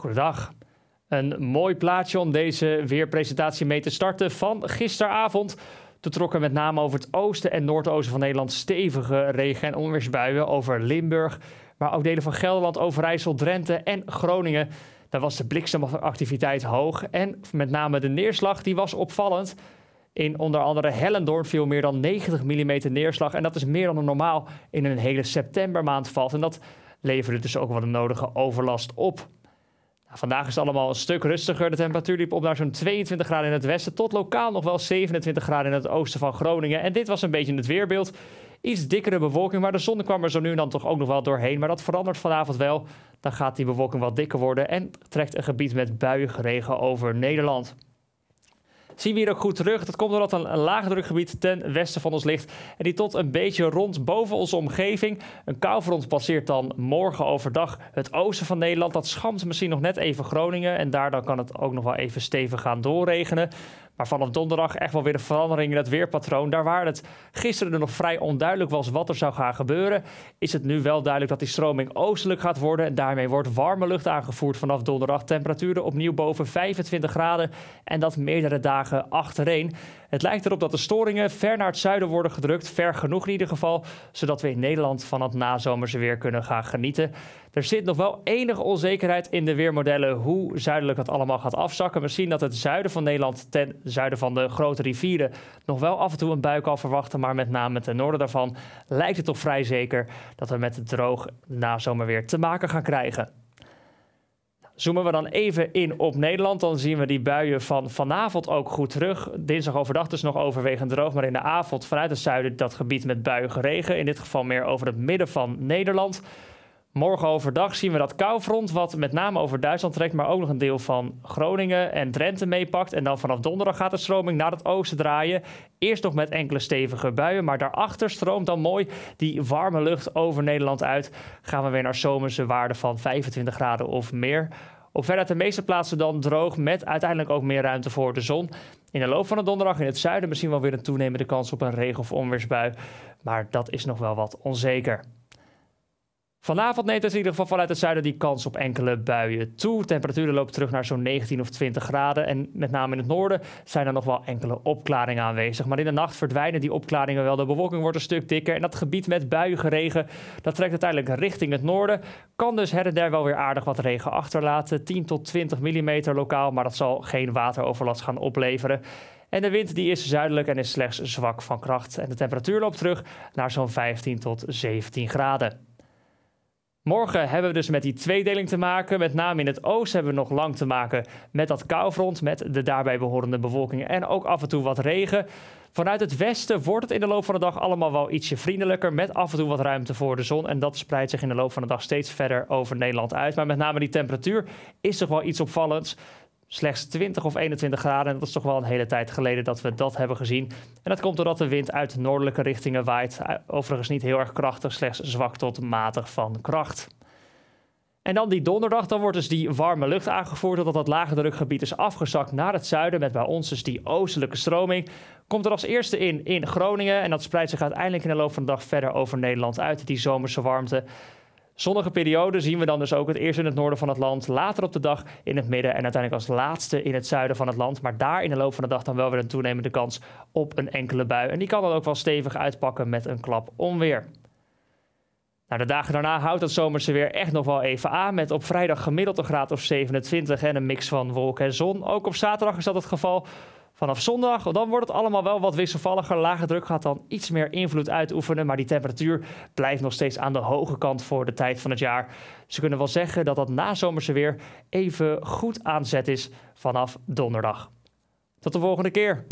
Goedendag. Een mooi plaatje om deze weerpresentatie mee te starten van gisteravond. Toen trokken met name over het oosten en noordoosten van Nederland stevige regen- en onweersbuien over Limburg, maar ook delen van Gelderland, Overijssel, Drenthe en Groningen. Daar was de bliksemactiviteit hoog en met name de neerslag die was opvallend. In onder andere Hellendoorn viel meer dan 90 mm neerslag en dat is meer dan normaal in een hele septembermaand valt. En dat leverde dus ook wel de nodige overlast op. Nou, vandaag is het allemaal een stuk rustiger. De temperatuur liep op naar zo'n 22 graden in het westen tot lokaal nog wel 27 graden in het oosten van Groningen. En dit was een beetje het weerbeeld. Iets dikkere bewolking, maar de zon kwam er zo nu en dan toch ook nog wel doorheen. Maar dat verandert vanavond wel. Dan gaat die bewolking wat dikker worden en trekt een gebied met buigregen over Nederland zien we hier ook goed terug. Dat komt doordat een laagdrukgebied ten westen van ons ligt en die tot een beetje rond boven onze omgeving. Een koufront passeert dan morgen overdag het oosten van Nederland. Dat schampt misschien nog net even Groningen en daar dan kan het ook nog wel even stevig gaan doorregenen. Maar vanaf donderdag echt wel weer een verandering in het weerpatroon. Daar waar het gisteren nog vrij onduidelijk was wat er zou gaan gebeuren, is het nu wel duidelijk dat die stroming oostelijk gaat worden. En daarmee wordt warme lucht aangevoerd vanaf donderdag. Temperaturen opnieuw boven 25 graden en dat meerdere dagen achtereen. Het lijkt erop dat de storingen ver naar het zuiden worden gedrukt. Ver genoeg in ieder geval, zodat we in Nederland van het nazomerse weer kunnen gaan genieten. Er zit nog wel enige onzekerheid in de weermodellen hoe zuidelijk dat allemaal gaat afzakken. Misschien dat het zuiden van Nederland ten zuiden van de grote rivieren nog wel af en toe een bui kan verwachten. Maar met name ten noorden daarvan lijkt het toch vrij zeker dat we met het droog weer te maken gaan krijgen. Zoomen we dan even in op Nederland, dan zien we die buien van vanavond ook goed terug. Dinsdag overdag dus nog overwegend droog, maar in de avond vanuit het zuiden dat gebied met buien geregen. In dit geval meer over het midden van Nederland. Morgen overdag zien we dat koufront, wat met name over Duitsland trekt, maar ook nog een deel van Groningen en Drenthe meepakt. En dan vanaf donderdag gaat de stroming naar het oosten draaien. Eerst nog met enkele stevige buien, maar daarachter stroomt dan mooi die warme lucht over Nederland uit. Gaan we weer naar zomerse waarden van 25 graden of meer. Op veruit de meeste plaatsen dan droog, met uiteindelijk ook meer ruimte voor de zon. In de loop van de donderdag in het zuiden misschien wel weer een toenemende kans op een regen- of onweersbui. Maar dat is nog wel wat onzeker. Vanavond neemt het in ieder geval vanuit het zuiden die kans op enkele buien toe. Temperaturen lopen terug naar zo'n 19 of 20 graden. En met name in het noorden zijn er nog wel enkele opklaringen aanwezig. Maar in de nacht verdwijnen die opklaringen wel. De bewolking wordt een stuk dikker. En dat gebied met buiige regen, dat trekt uiteindelijk richting het noorden. Kan dus her en der wel weer aardig wat regen achterlaten. 10 tot 20 mm lokaal, maar dat zal geen wateroverlast gaan opleveren. En de wind die is zuidelijk en is slechts zwak van kracht. En de temperatuur loopt terug naar zo'n 15 tot 17 graden. Morgen hebben we dus met die tweedeling te maken. Met name in het oosten hebben we nog lang te maken met dat koufront, met de daarbij behorende bewolking en ook af en toe wat regen. Vanuit het westen wordt het in de loop van de dag allemaal wel ietsje vriendelijker. Met af en toe wat ruimte voor de zon. En dat spreidt zich in de loop van de dag steeds verder over Nederland uit. Maar met name die temperatuur is toch wel iets opvallends slechts 20 of 21 graden. En dat is toch wel een hele tijd geleden dat we dat hebben gezien. En dat komt doordat de wind uit noordelijke richtingen waait. Eh, overigens niet heel erg krachtig, slechts zwak tot matig van kracht. En dan die donderdag, dan wordt dus die warme lucht aangevoerd. Doordat dat lage drukgebied is afgezakt naar het zuiden. Met bij ons dus die oostelijke stroming. Komt er als eerste in in Groningen. En dat spreidt zich uiteindelijk in de loop van de dag verder over Nederland uit. Die zomerse warmte. Zonnige periode zien we dan dus ook het eerst in het noorden van het land, later op de dag in het midden en uiteindelijk als laatste in het zuiden van het land. Maar daar in de loop van de dag dan wel weer een toenemende kans op een enkele bui. En die kan dan ook wel stevig uitpakken met een klap onweer. Nou, de dagen daarna houdt het zomerse weer echt nog wel even aan. Met op vrijdag gemiddeld een graad of 27 en een mix van wolken en zon. Ook op zaterdag is dat het geval. Vanaf zondag, dan wordt het allemaal wel wat wisselvalliger. Lage druk gaat dan iets meer invloed uitoefenen. Maar die temperatuur blijft nog steeds aan de hoge kant voor de tijd van het jaar. Ze kunnen wel zeggen dat dat nazomerse weer even goed aanzet is vanaf donderdag. Tot de volgende keer.